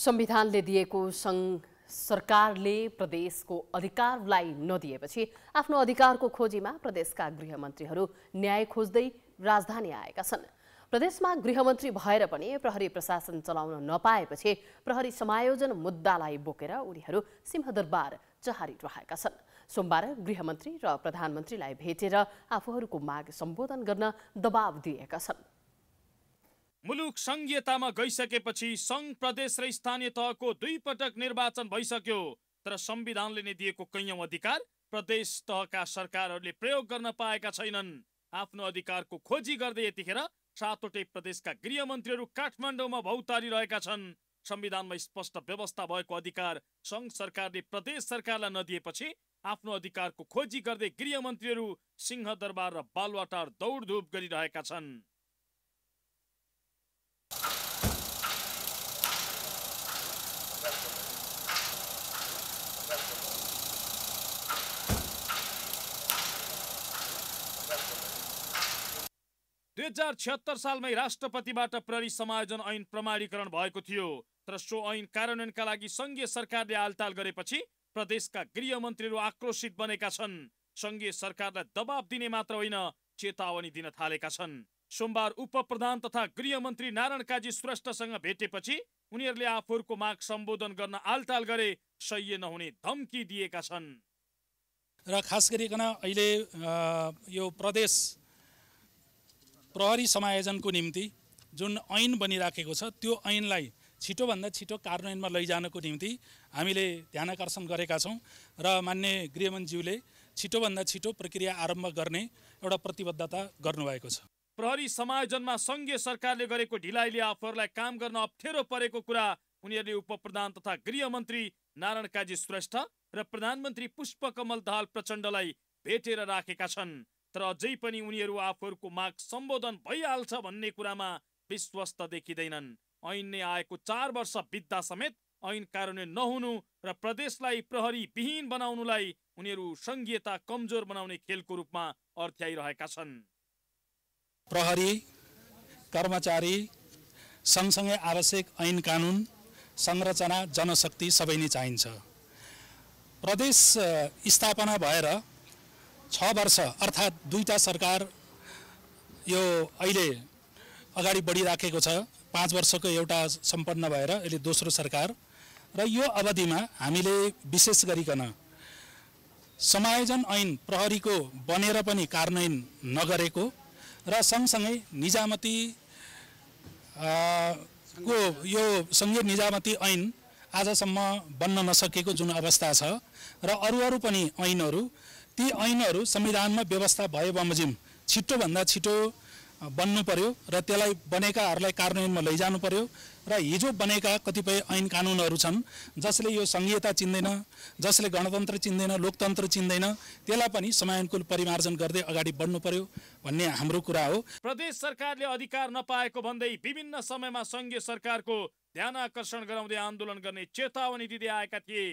संविधानले दिएको सङ्घ सरकारले प्रदेशको अधिकारलाई नदिएपछि आफ्नो अधिकारको खोजीमा प्रदेशका गृहमन्त्रीहरू न्याय खोज्दै राजधानी आएका छन् प्रदेशमा गृहमन्त्री भएर पनि प्रहरी प्रशासन चलाउन नपाएपछि प्रहरी समायोजन मुद्दालाई बोकेर उनीहरू सिंहदरबार चहारी छन् सोमबार गृहमन्त्री र प्रधानमन्त्रीलाई भेटेर आफूहरूको माग सम्बोधन गर्न दबाव दिएका छन् मुलुक संघीयतामा गइसकेपछि सङ्घ प्रदेश र स्थानीय तहको दुई पटक निर्वाचन भइसक्यो तर संविधानले नै दिएको कैयौँ अधिकार प्रदेश तहका सरकारहरूले प्रयोग गर्न पाएका छैनन् आफ्नो अधिकारको खोजी गर्दै यतिखेर सातवटै प्रदेशका गृहमन्त्रीहरू काठमाडौँमा भौतारी रहेका छन् संविधानमा स्पष्ट व्यवस्था भएको अधिकार सङ्घ सरकारले प्रदेश सरकारलाई नदिएपछि आफ्नो अधिकारको खोजी गर्दै गृहमन्त्रीहरू सिंहदरबार र बालवाटार दौडधुप गरिरहेका छन् दुई हजार छिहत्तर सालमै राष्ट्रपतिबाट प्रहरी समायोजन ऐन प्रमाणीकरण भएको थियो तर सो ऐन कार्यान्वयनका लागि सङ्घीय सरकारले आलताल गरेपछि प्रदेशका गृहमन्त्रीहरू आक्रोशित बनेका छन् सङ्घीय सरकारलाई दबाब दिने मात्र होइन चेतावनी दिन थालेका छन् सोमबार उप प्रधान तथा गृहमन्त्री नारायण काजी श्रेष्ठसँग भेटेपछि उनीहरूले आफूहरूको माग सम्बोधन गर्न आलताल गरे सह्य नहुने धम्की दिएका छन् र खास गरिकन अहिले यो प्रदेश प्रहरी समायोजनको निम्ति जुन ऐन बनिराखेको छ त्यो ऐनलाई छिटोभन्दा छिटो कार्यान्वयनमा लैजानको निम्ति हामीले ध्यान आकर्षण गरेका छौँ र मान्य गृहमन्त्रीज्यूले छिटोभन्दा छिटो प्रक्रिया आरम्भ गर्ने एउटा प्रतिबद्धता गर्नुभएको छ प्रहरी समायोजनमा सङ्घीय सरकारले गरेको ढिलाइले आफूहरूलाई काम गर्न अप्ठ्यारो परेको कुरा उनीहरूले उपप्रधान तथा गृहमन्त्री नारायण काजी श्रेष्ठ र प्रधानमन्त्री पुष्पकमल दाहाल प्रचण्डलाई भेटेर राखेका छन् तर अझै पनि उनीहरू आफूहरूको माग सम्बोधन भइहाल्छ भन्ने कुरामा विश्वस्त देखिँदैनन् ऐन नै आएको चार वर्ष बित्दा समेत ऐन कार्यान्वयन नहुनु र प्रदेशलाई प्रहरी विहीन बनाउनुलाई उनीहरू सङ्घीयता कमजोर बनाउने खेलको रूपमा अर्थ्याइरहेका छन् प्रहरी कर्मचारी सँगसँगै आवश्यक ऐन कानुन संरचना जनशक्ति सबै नै चाहिन्छ प्रदेश स्थापना भएर छ वर्ष अर्थात् दुईवटा सरकार यो अहिले अगाडि बढिराखेको छ पाँच वर्षको एउटा सम्पन्न भएर अहिले दोस्रो सरकार र यो अवधिमा हामीले विशेष गरिकन समायोजन ऐन प्रहरीको बनेर पनि कार्यान्वयन नगरेको र सँगसँगै निजामती को यो सङ्घीय निजामती ऐन आजसम्म बन्न नसकेको जुन अवस्था छ र अरू अरू पनि ऐनहरू ती ऐनहरू संविधानमा व्यवस्था भए बमोजिम छिटोभन्दा छिटो बन्नु पर्यो र त्यसलाई बनेकाहरूलाई कार्यान्वयनमा लैजानु पर्यो र हिजो बनेका कतिपय ऐन कानुनहरू छन् जसले यो सङ्घीयता चिन्दैन जसले गणतन्त्र चिन्दैन लोकतन्त्र चिन्दैन त्यसलाई पनि समयानुकूल परिमार्जन गर्दै अगाडि बढ्नु पर्यो भन्ने हाम्रो कुरा हो प्रदेश सरकारले अधिकार नपाएको भन्दै विभिन्न समयमा सङ्घीय सरकारको ध्यान आकर्षण गराउँदै आन्दोलन गर्ने चेतावनी दिँदै आएका थिए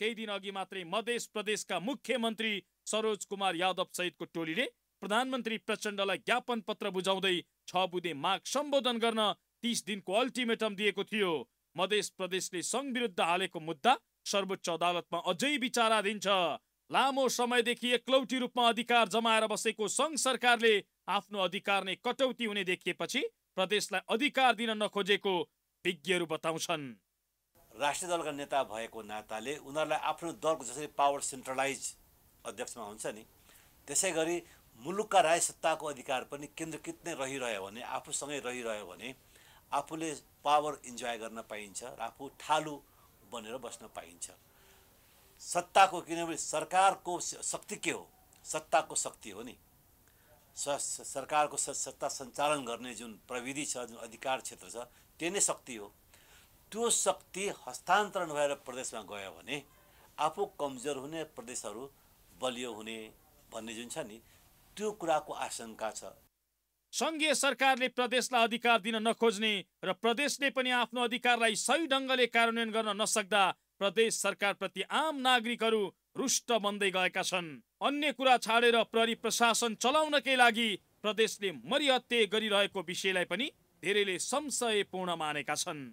केही दिन अघि मात्रै मध्य प्रदेशका मुख्यमन्त्री सरोज कुमार यादव सहितको टोलीले प्रधानमन्त्री प्रचण्डलाई ज्ञापन पत्र बुझाउँदै छ बुधे माग सम्बोधन गर्न तिस दिनको अल्टिमेटम दिएको थियो मध्य प्रदेशले सङ्घ विरुद्ध हालेको मुद्दा सर्वोच्च अदालतमा अझै विचाराधीन छ लामो समयदेखि एकलौटी रूपमा अधिकार जमाएर बसेको सङ्घ सरकारले आफ्नो अधिकार नै कटौती हुने देखिएपछि प्रदेशलाई अधिकार दिन नखोजेको विज्ञहरू बताउँछन् राष्ट्रिय दलका नेता भएको नाताले उनीहरूलाई आफ्नो दलको जसरी पावर सेन्ट्रलाइज अध्यक्षमा हुन्छ नि त्यसै गरी मुलुकका राय सत्ताको अधिकार पनि केन्द्रकृत नै रहिरह्यो भने आफूसँगै रहिरह्यो भने आफूले पावर इन्जोय गर्न पाइन्छ र आफू ठालु बनेर बस्न पाइन्छ सत्ताको किनभने सरकारको शक्ति के हो सत्ताको शक्ति हो नि स सरकारको सत्ता सञ्चालन गर्ने जुन प्रविधि छ जुन अधिकार क्षेत्र छ त्यही नै शक्ति हो त्यो शक्ति हस्तान्तरण भएर प्रदेशमा गयो भने आफू कमजोर हुने प्रदेशहरू बलियो हुने भन्ने जुन छ नि त्यो कुराको आशंका छ सङ्घीय सरकारले प्रदेशलाई अधिकार दिन नखोज्ने र प्रदेशले पनि आफ्नो अधिकारलाई सही ढङ्गले कार्यान्वयन गर्न नसक्दा प्रदेश सरकारप्रति आम नागरिकहरू रुष्ट बन्दै गएका छन् अन्य कुरा छाडेर प्रहरी प्रशासन चलाउनकै लागि प्रदेशले मरिहत्ते गरिरहेको विषयलाई पनि धेरैले संशयपूर्ण मानेका छन्